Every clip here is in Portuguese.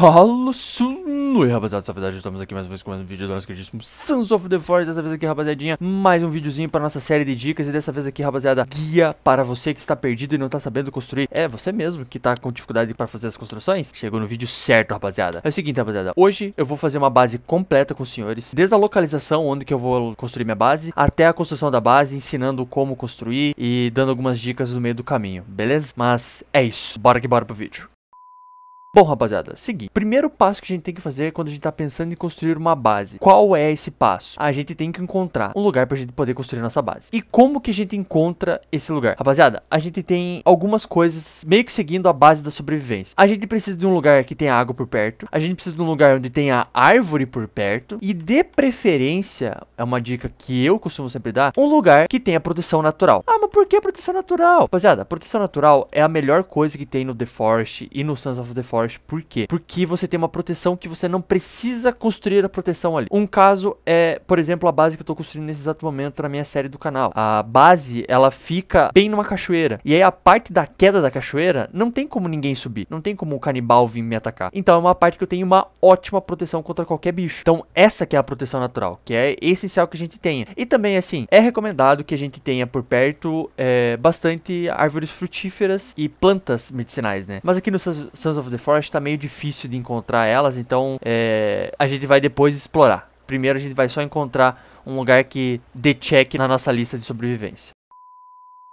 Fala, Sunui, rapaziada, verdade estamos aqui mais uma vez com mais um vídeo do nosso queridíssimo Sons of the Forest. Dessa vez aqui, rapaziadinha, mais um videozinho para nossa série de dicas E dessa vez aqui, rapaziada, guia para você que está perdido e não está sabendo construir É, você mesmo que está com dificuldade para fazer as construções Chegou no vídeo certo, rapaziada É o seguinte, rapaziada, hoje eu vou fazer uma base completa com os senhores Desde a localização onde que eu vou construir minha base Até a construção da base, ensinando como construir E dando algumas dicas no meio do caminho, beleza? Mas é isso, bora que bora pro vídeo Bom, rapaziada, seguinte. Primeiro passo que a gente tem que fazer é quando a gente tá pensando em construir uma base. Qual é esse passo? A gente tem que encontrar um lugar pra gente poder construir nossa base. E como que a gente encontra esse lugar? Rapaziada, a gente tem algumas coisas meio que seguindo a base da sobrevivência. A gente precisa de um lugar que tenha água por perto. A gente precisa de um lugar onde tenha árvore por perto. E de preferência, é uma dica que eu costumo sempre dar, um lugar que tenha proteção natural. Ah, mas por que proteção natural? Rapaziada, proteção natural é a melhor coisa que tem no The Forest e no Sons of the Forest Forge. Por quê? Porque você tem uma proteção que você não precisa construir a proteção ali. Um caso é, por exemplo, a base que eu tô construindo nesse exato momento na minha série do canal. A base, ela fica bem numa cachoeira. E aí a parte da queda da cachoeira, não tem como ninguém subir. Não tem como o canibal vir me atacar. Então é uma parte que eu tenho uma ótima proteção contra qualquer bicho. Então essa que é a proteção natural, que é essencial que a gente tenha. E também, assim, é recomendado que a gente tenha por perto é, bastante árvores frutíferas e plantas medicinais, né? Mas aqui no Sons of the Forest tá meio difícil de encontrar elas, então é, a gente vai depois explorar. Primeiro a gente vai só encontrar um lugar que dê check na nossa lista de sobrevivência.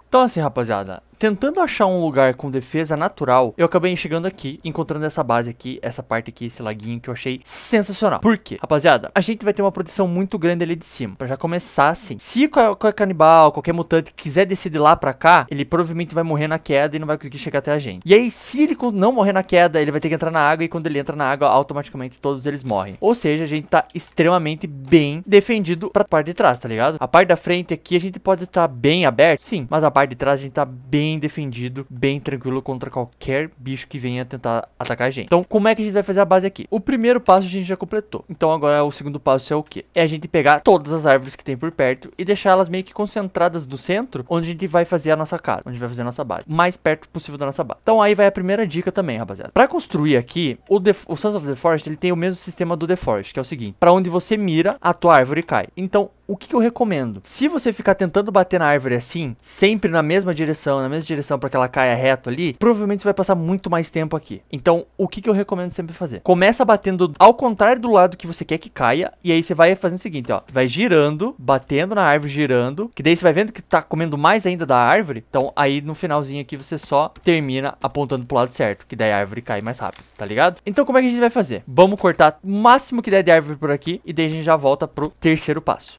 Então assim, rapaziada, Tentando achar um lugar com defesa natural, eu acabei chegando aqui, encontrando essa base aqui, essa parte aqui, esse laguinho que eu achei sensacional. Por quê? Rapaziada, a gente vai ter uma proteção muito grande ali de cima. Pra já começar assim. Se qualquer canibal, qualquer mutante quiser descer de lá pra cá, ele provavelmente vai morrer na queda e não vai conseguir chegar até a gente. E aí, se ele não morrer na queda, ele vai ter que entrar na água e quando ele entra na água, automaticamente todos eles morrem. Ou seja, a gente tá extremamente bem defendido pra parte de trás, tá ligado? A parte da frente aqui a gente pode estar tá bem aberto, sim, mas a parte de trás a gente tá bem bem defendido, bem tranquilo contra qualquer bicho que venha tentar atacar a gente. Então, como é que a gente vai fazer a base aqui? O primeiro passo a gente já completou. Então, agora o segundo passo é o quê? É a gente pegar todas as árvores que tem por perto e deixar elas meio que concentradas no centro, onde a gente vai fazer a nossa casa, onde vai fazer a nossa base. Mais perto possível da nossa base. Então, aí vai a primeira dica também, rapaziada. Para construir aqui, o, o Sons of the Forest, ele tem o mesmo sistema do The Forest, que é o seguinte. para onde você mira, a tua árvore cai. Então, o que, que, eu recomendo? Se você ficar tentando bater na árvore assim, sempre na mesma direção, na mesma direção para que ela caia reto ali, provavelmente você vai passar muito mais tempo aqui. Então, o que, que eu recomendo sempre fazer? Começa batendo ao contrário do lado que você quer que caia, e aí você vai fazendo o seguinte, ó. Vai girando, batendo na árvore, girando, que daí você vai vendo que tá comendo mais ainda da árvore. Então, aí no finalzinho aqui você só termina apontando pro lado certo, que daí a árvore cai mais rápido, tá ligado? Então, como é que a gente vai fazer? Vamos cortar o máximo que der de árvore por aqui, e daí a gente já volta pro terceiro passo.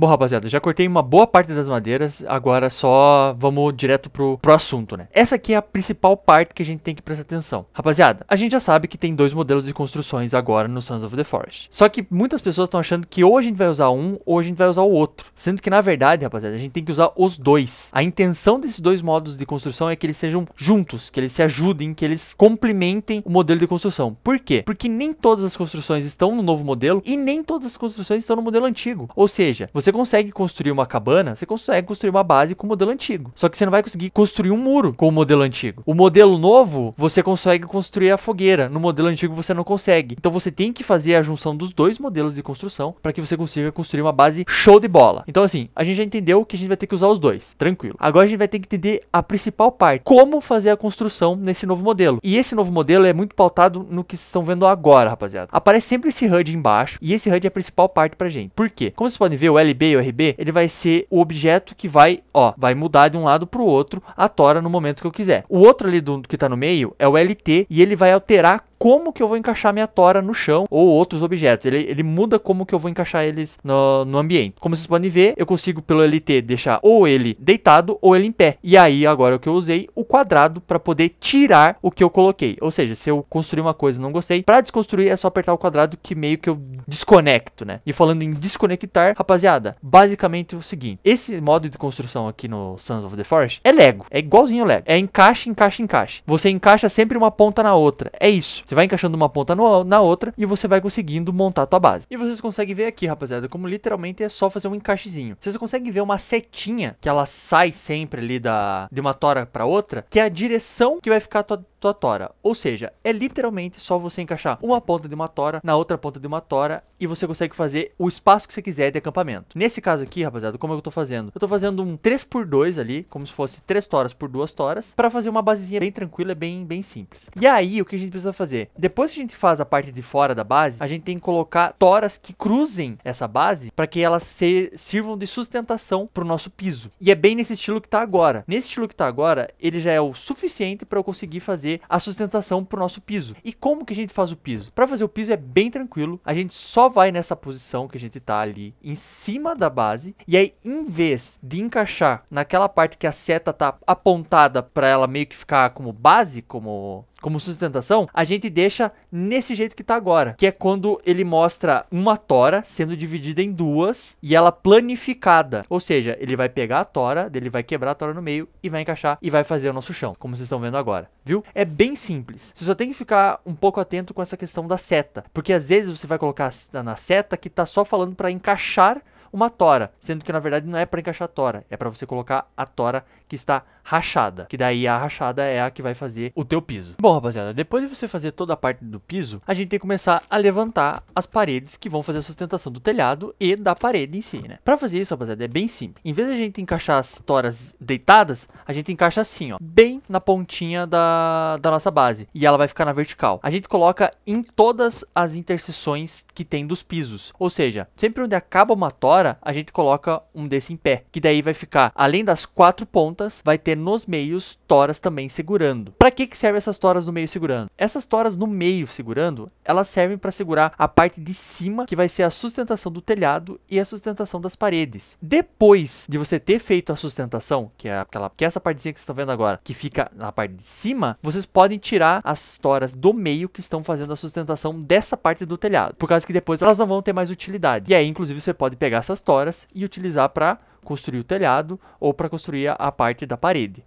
Bom, rapaziada, já cortei uma boa parte das madeiras, agora só vamos direto pro, pro assunto, né? Essa aqui é a principal parte que a gente tem que prestar atenção. Rapaziada, a gente já sabe que tem dois modelos de construções agora no Sons of the Forest. Só que muitas pessoas estão achando que ou a gente vai usar um, ou a gente vai usar o outro. Sendo que, na verdade, rapaziada, a gente tem que usar os dois. A intenção desses dois modos de construção é que eles sejam juntos, que eles se ajudem, que eles complementem o modelo de construção. Por quê? Porque nem todas as construções estão no novo modelo e nem todas as construções estão no modelo antigo. Ou seja, você você consegue construir uma cabana, você consegue construir uma base com o modelo antigo. Só que você não vai conseguir construir um muro com o modelo antigo. O modelo novo, você consegue construir a fogueira. No modelo antigo, você não consegue. Então você tem que fazer a junção dos dois modelos de construção para que você consiga construir uma base show de bola. Então, assim, a gente já entendeu que a gente vai ter que usar os dois. Tranquilo. Agora a gente vai ter que entender a principal parte: como fazer a construção nesse novo modelo. E esse novo modelo é muito pautado no que vocês estão vendo agora, rapaziada. Aparece sempre esse HUD embaixo. E esse HUD é a principal parte pra gente. Por quê? Como vocês podem ver, o LB VB RB, ele vai ser o objeto que vai, ó, vai mudar de um lado para o outro a tora no momento que eu quiser. O outro ali do que está no meio é o LT e ele vai alterar como que eu vou encaixar minha tora no chão ou outros objetos. Ele, ele muda como que eu vou encaixar eles no, no ambiente. Como vocês podem ver, eu consigo pelo LT deixar ou ele deitado ou ele em pé. E aí agora o que eu usei o quadrado para poder tirar o que eu coloquei. Ou seja, se eu construir uma coisa e não gostei, para desconstruir é só apertar o quadrado que meio que eu desconecto, né? E falando em desconectar, rapaziada, basicamente é o seguinte, esse modo de construção aqui no Sons of the Forest é Lego, é igualzinho Lego. É encaixe, encaixe, encaixe. Você encaixa sempre uma ponta na outra. É isso. Você vai encaixando uma ponta no, na outra e você vai conseguindo montar a tua base. E vocês conseguem ver aqui, rapaziada, como literalmente é só fazer um encaixezinho. Vocês conseguem ver uma setinha que ela sai sempre ali da, de uma tora para outra, que é a direção que vai ficar a tua tua tora. Ou seja, é literalmente só você encaixar uma ponta de uma tora na outra ponta de uma tora e você consegue fazer o espaço que você quiser de acampamento. Nesse caso aqui, rapaziada, como eu tô fazendo? Eu tô fazendo um 3x2 ali, como se fosse 3 toras por 2 toras, para fazer uma basezinha bem tranquila, bem, bem simples. E aí, o que a gente precisa fazer? Depois que a gente faz a parte de fora da base, a gente tem que colocar toras que cruzem essa base para que elas se, sirvam de sustentação pro nosso piso. E é bem nesse estilo que tá agora. Nesse estilo que tá agora, ele já é o suficiente para eu conseguir fazer fazer a sustentação para o nosso piso. E como que a gente faz o piso? Para fazer o piso é bem tranquilo, a gente só vai nessa posição que a gente está ali em cima da base e aí em vez de encaixar naquela parte que a seta está apontada para ela meio que ficar como base, como como sustentação, a gente deixa nesse jeito que tá agora, que é quando ele mostra uma tora sendo dividida em duas e ela planificada. Ou seja, ele vai pegar a tora, ele vai quebrar a tora no meio e vai encaixar e vai fazer o nosso chão, como vocês estão vendo agora, viu? É bem simples. Você só tem que ficar um pouco atento com essa questão da seta, porque às vezes você vai colocar na seta que tá só falando para encaixar uma tora, sendo que na verdade não é para encaixar a tora, é para você colocar a tora que está rachada, que daí a rachada é a que vai fazer o teu piso. Bom, rapaziada, depois de você fazer toda a parte do piso, a gente tem que começar a levantar as paredes que vão fazer a sustentação do telhado e da parede em si, né? Pra fazer isso, rapaziada, é bem simples. Em vez de a gente encaixar as toras deitadas, a gente encaixa assim, ó, bem na pontinha da, da nossa base, e ela vai ficar na vertical. A gente coloca em todas as interseções que tem dos pisos, ou seja, sempre onde acaba uma tora, a gente coloca um desse em pé, que daí vai ficar, além das quatro pontas, pontas, vai ter nos meios toras também segurando. Para que que servem essas toras no meio segurando? Essas toras no meio segurando, elas servem para segurar a parte de cima, que vai ser a sustentação do telhado e a sustentação das paredes. Depois de você ter feito a sustentação, que é aquela que é essa partezinha que vocês estão vendo agora, que fica na parte de cima, vocês podem tirar as toras do meio que estão fazendo a sustentação dessa parte do telhado, por causa que depois elas não vão ter mais utilidade. E aí, inclusive, você pode pegar essas toras e utilizar para construir o telhado ou para construir a, a parte da parede.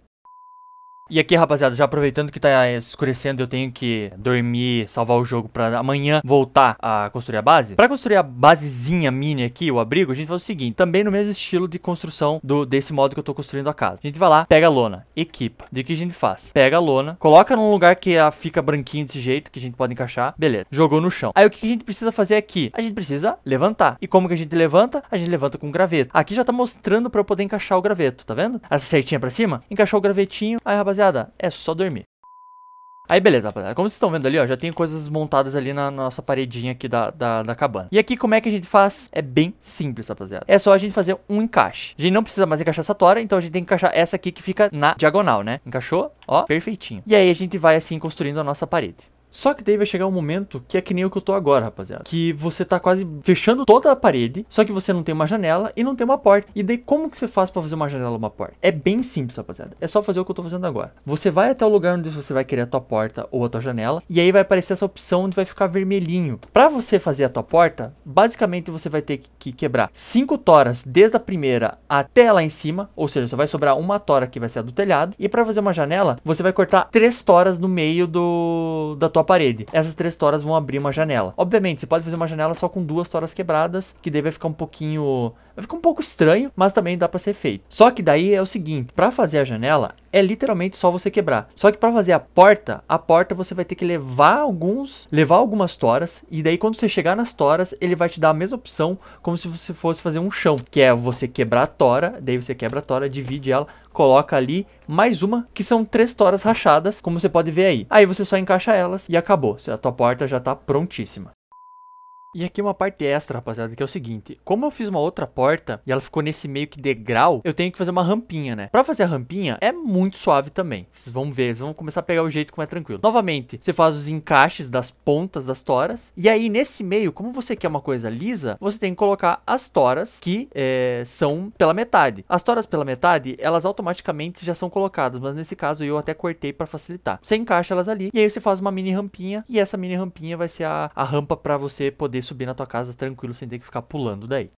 E aqui, rapaziada, já aproveitando que tá escurecendo, eu tenho que dormir, salvar o jogo pra amanhã voltar a construir a base. Pra construir a basezinha mini aqui, o abrigo, a gente faz o seguinte, também no mesmo estilo de construção do, desse modo que eu tô construindo a casa. A gente vai lá, pega a lona, equipa. De que a gente faz? Pega a lona, coloca num lugar que a fica branquinho desse jeito, que a gente pode encaixar, beleza. Jogou no chão. Aí o que a gente precisa fazer aqui? A gente precisa levantar. E como que a gente levanta? A gente levanta com graveto. Aqui já tá mostrando pra eu poder encaixar o graveto, tá vendo? Essa certinha pra cima? Encaixou o gravetinho, aí, rapaziada, rapaziada, é só dormir. Aí beleza, rapaziada. Como vocês estão vendo ali, ó, já tem coisas montadas ali na nossa paredinha aqui da, da, da, cabana. E aqui como é que a gente faz? É bem simples, rapaziada. É só a gente fazer um encaixe. A gente não precisa mais encaixar essa tora, então a gente tem que encaixar essa aqui que fica na diagonal, né? Encaixou? Ó, perfeitinho. E aí a gente vai assim construindo a nossa parede. Só que daí vai chegar um momento que é que nem o que eu tô agora, rapaziada. Que você tá quase fechando toda a parede, só que você não tem uma janela e não tem uma porta. E daí como que você faz para fazer uma janela ou uma porta? É bem simples, rapaziada. É só fazer o que eu tô fazendo agora. Você vai até o lugar onde você vai querer a tua porta ou a tua janela, e aí vai aparecer essa opção onde vai ficar vermelhinho. Para você fazer a tua porta, basicamente você vai ter que quebrar cinco toras desde a primeira até lá em cima, ou seja, só vai sobrar uma tora que vai ser a do telhado, e para fazer uma janela, você vai cortar três toras no meio do da tua sua parede. Essas três toras vão abrir uma janela. Obviamente, você pode fazer uma janela só com duas toras quebradas, que daí vai ficar um pouquinho... vai ficar um pouco estranho, mas também dá para ser feito. Só que daí é o seguinte, para fazer a janela, é literalmente só você quebrar. Só que para fazer a porta, a porta você vai ter que levar alguns, levar algumas toras e daí quando você chegar nas toras, ele vai te dar a mesma opção como se você fosse fazer um chão, que é você quebrar a tora, daí você quebra a tora, divide ela, coloca ali mais uma, que são três toras rachadas, como você pode ver aí. Aí você só encaixa elas e acabou, a tua porta já está prontíssima. E aqui uma parte extra, rapaziada, que é o seguinte. Como eu fiz uma outra porta e ela ficou nesse meio que degrau, eu tenho que fazer uma rampinha, né? Pra fazer a rampinha, é muito suave também. Vocês vão ver, vocês vão começar a pegar o jeito como é tranquilo. Novamente, você faz os encaixes das pontas das toras. E aí, nesse meio, como você quer uma coisa lisa, você tem que colocar as toras que é, são pela metade. As toras pela metade, elas automaticamente já são colocadas, mas nesse caso eu até cortei para facilitar. Você encaixa elas ali e aí você faz uma mini rampinha e essa mini rampinha vai ser a, a rampa para você poder subir na tua casa tranquilo sem ter que ficar pulando daí.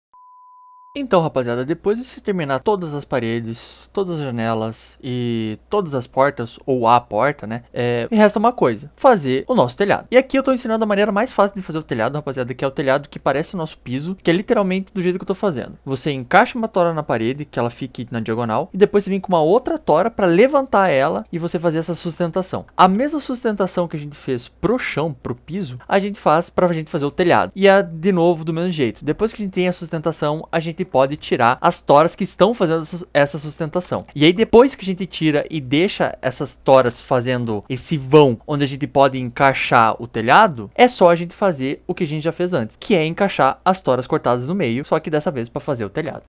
Então, rapaziada, depois de se terminar todas as paredes, todas as janelas e todas as portas, ou a porta, né? É, me resta uma coisa, fazer o nosso telhado. E aqui eu tô ensinando a maneira mais fácil de fazer o telhado, rapaziada, que é o telhado que parece o nosso piso, que é literalmente do jeito que eu tô fazendo. Você encaixa uma tora na parede, que ela fique na diagonal, e depois você vem com uma outra tora para levantar ela e você fazer essa sustentação. A mesma sustentação que a gente fez pro chão, pro piso, a gente faz pra gente fazer o telhado. E é, de novo, do mesmo jeito. Depois que a gente tem a sustentação, a gente gente pode tirar as toras que estão fazendo essa sustentação. E aí depois que a gente tira e deixa essas toras fazendo esse vão onde a gente pode encaixar o telhado, é só a gente fazer o que a gente já fez antes, que é encaixar as toras cortadas no meio, só que dessa vez para fazer o telhado.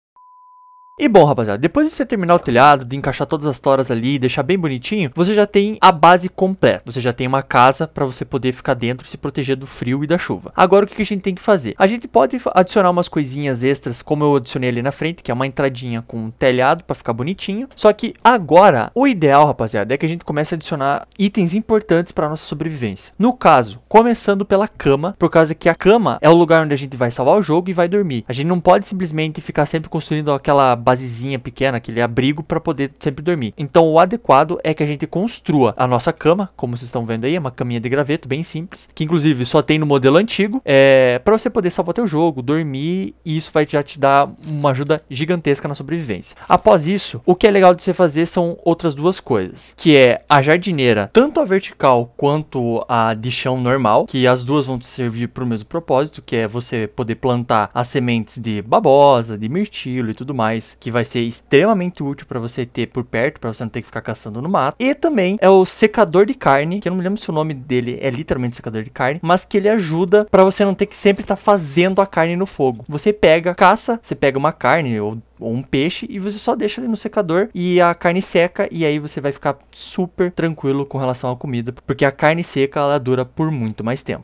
E bom, rapaziada, depois de você terminar o telhado, de encaixar todas as toras ali, e deixar bem bonitinho, você já tem a base completa. Você já tem uma casa para você poder ficar dentro e se proteger do frio e da chuva. Agora, o que a gente tem que fazer? A gente pode adicionar umas coisinhas extras, como eu adicionei ali na frente, que é uma entradinha com um telhado para ficar bonitinho. Só que agora, o ideal, rapaziada, é que a gente comece a adicionar itens importantes para nossa sobrevivência. No caso, começando pela cama, por causa que a cama é o lugar onde a gente vai salvar o jogo e vai dormir. A gente não pode simplesmente ficar sempre construindo aquela basezinha pequena, aquele abrigo para poder sempre dormir. Então o adequado é que a gente construa a nossa cama, como vocês estão vendo aí, é uma caminha de graveto bem simples, que inclusive só tem no modelo antigo, é para você poder salvar teu jogo, dormir e isso vai já te dar uma ajuda gigantesca na sobrevivência. Após isso, o que é legal de você fazer são outras duas coisas, que é a jardineira, tanto a vertical quanto a de chão normal, que as duas vão te servir para o mesmo propósito, que é você poder plantar as sementes de babosa, de mirtilo e tudo mais que vai ser extremamente útil para você ter por perto, para você não ter que ficar caçando no mato. E também é o secador de carne, que eu não me lembro se o nome dele é literalmente secador de carne, mas que ele ajuda para você não ter que sempre estar tá fazendo a carne no fogo. Você pega, caça, você pega uma carne ou ou um peixe e você só deixa ele no secador e a carne seca e aí você vai ficar super tranquilo com relação à comida, porque a carne seca ela dura por muito mais tempo.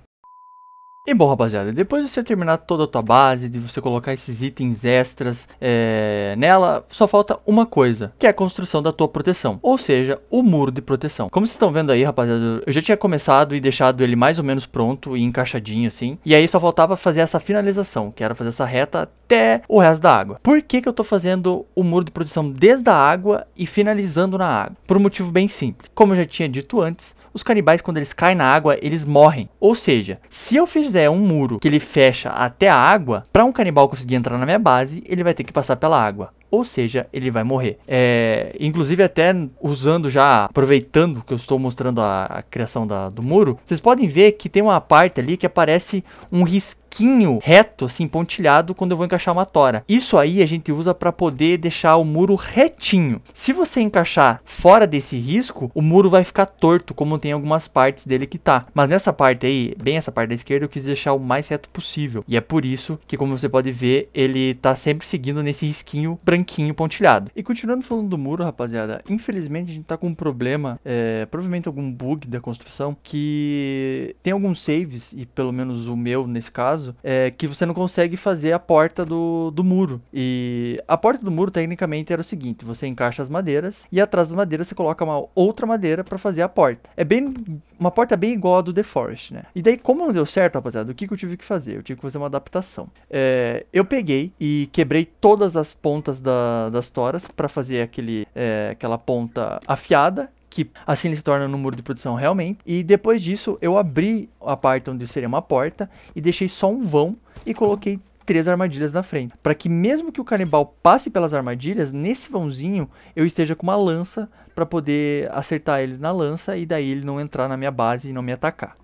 E bom, rapaziada, depois de você terminar toda a tua base, de você colocar esses itens extras é, nela, só falta uma coisa, que é a construção da tua proteção, ou seja, o muro de proteção. Como vocês estão vendo aí, rapaziada, eu já tinha começado e deixado ele mais ou menos pronto e encaixadinho assim, e aí só faltava fazer essa finalização, que era fazer essa reta até o resto da água. Por que, que eu tô fazendo o muro de proteção desde a água e finalizando na água? Por um motivo bem simples. Como eu já tinha dito antes, os canibais quando eles caem na água, eles morrem. Ou seja, se eu fizer é um muro que ele fecha até a água, para um canibal conseguir entrar na minha base, ele vai ter que passar pela água ou seja, ele vai morrer. É, inclusive, até usando já, aproveitando que eu estou mostrando a, a criação da, do muro, vocês podem ver que tem uma parte ali que aparece um risquinho pouquinho reto, assim, pontilhado, quando eu vou encaixar uma tora. Isso aí a gente usa para poder deixar o muro retinho. Se você encaixar fora desse risco, o muro vai ficar torto, como tem algumas partes dele que tá. Mas nessa parte aí, bem essa parte da esquerda, eu quis deixar o mais reto possível. E é por isso que, como você pode ver, ele tá sempre seguindo nesse risquinho branquinho pontilhado. E continuando falando do muro, rapaziada, infelizmente a gente tá com um problema, é, provavelmente algum bug da construção, que tem alguns saves, e pelo menos o meu nesse caso, caso, é que você não consegue fazer a porta do, do muro. E a porta do muro, tecnicamente, era o seguinte: você encaixa as madeiras e atrás das madeiras você coloca uma outra madeira para fazer a porta. É bem. Uma porta bem igual a do The Forest, né? E daí, como não deu certo, rapaziada, o que, que eu tive que fazer? Eu tive que fazer uma adaptação. É, eu peguei e quebrei todas as pontas da, das toras para fazer aquele, é, aquela ponta afiada que assim ele se torna no muro de produção realmente. E depois disso, eu abri a parte onde seria uma porta e deixei só um vão e coloquei três armadilhas na frente, para que mesmo que o canibal passe pelas armadilhas, nesse vãozinho eu esteja com uma lança para poder acertar ele na lança e daí ele não entrar na minha base e não me atacar.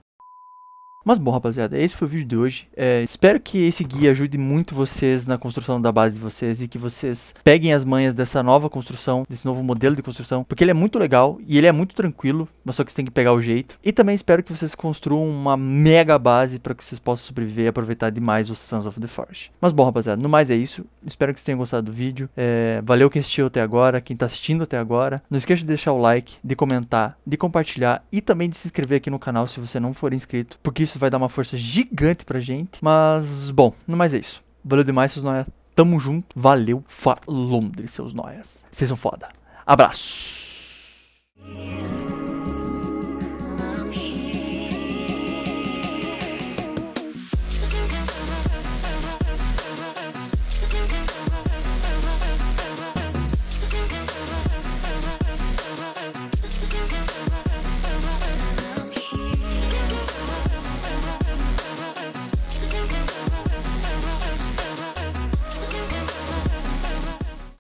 Mas bom, rapaziada, esse foi o vídeo de hoje. É, espero que esse guia ajude muito vocês na construção da base de vocês e que vocês peguem as manhas dessa nova construção, desse novo modelo de construção, porque ele é muito legal e ele é muito tranquilo, mas só que você tem que pegar o jeito. E também espero que vocês construam uma mega base para que vocês possam sobreviver e aproveitar demais os Sons of the Forge. Mas bom, rapaziada, no mais é isso. Espero que vocês tenham gostado do vídeo. É, valeu quem assistiu até agora, quem está assistindo até agora. Não esqueça de deixar o like, de comentar, de compartilhar e também de se inscrever aqui no canal se você não for inscrito, porque isso isso vai dar uma força gigante pra gente. Mas, bom, não mais é isso. Valeu demais, seus noias. Tamo junto. Valeu. Falou, seus noias. Vocês são foda. Abraço.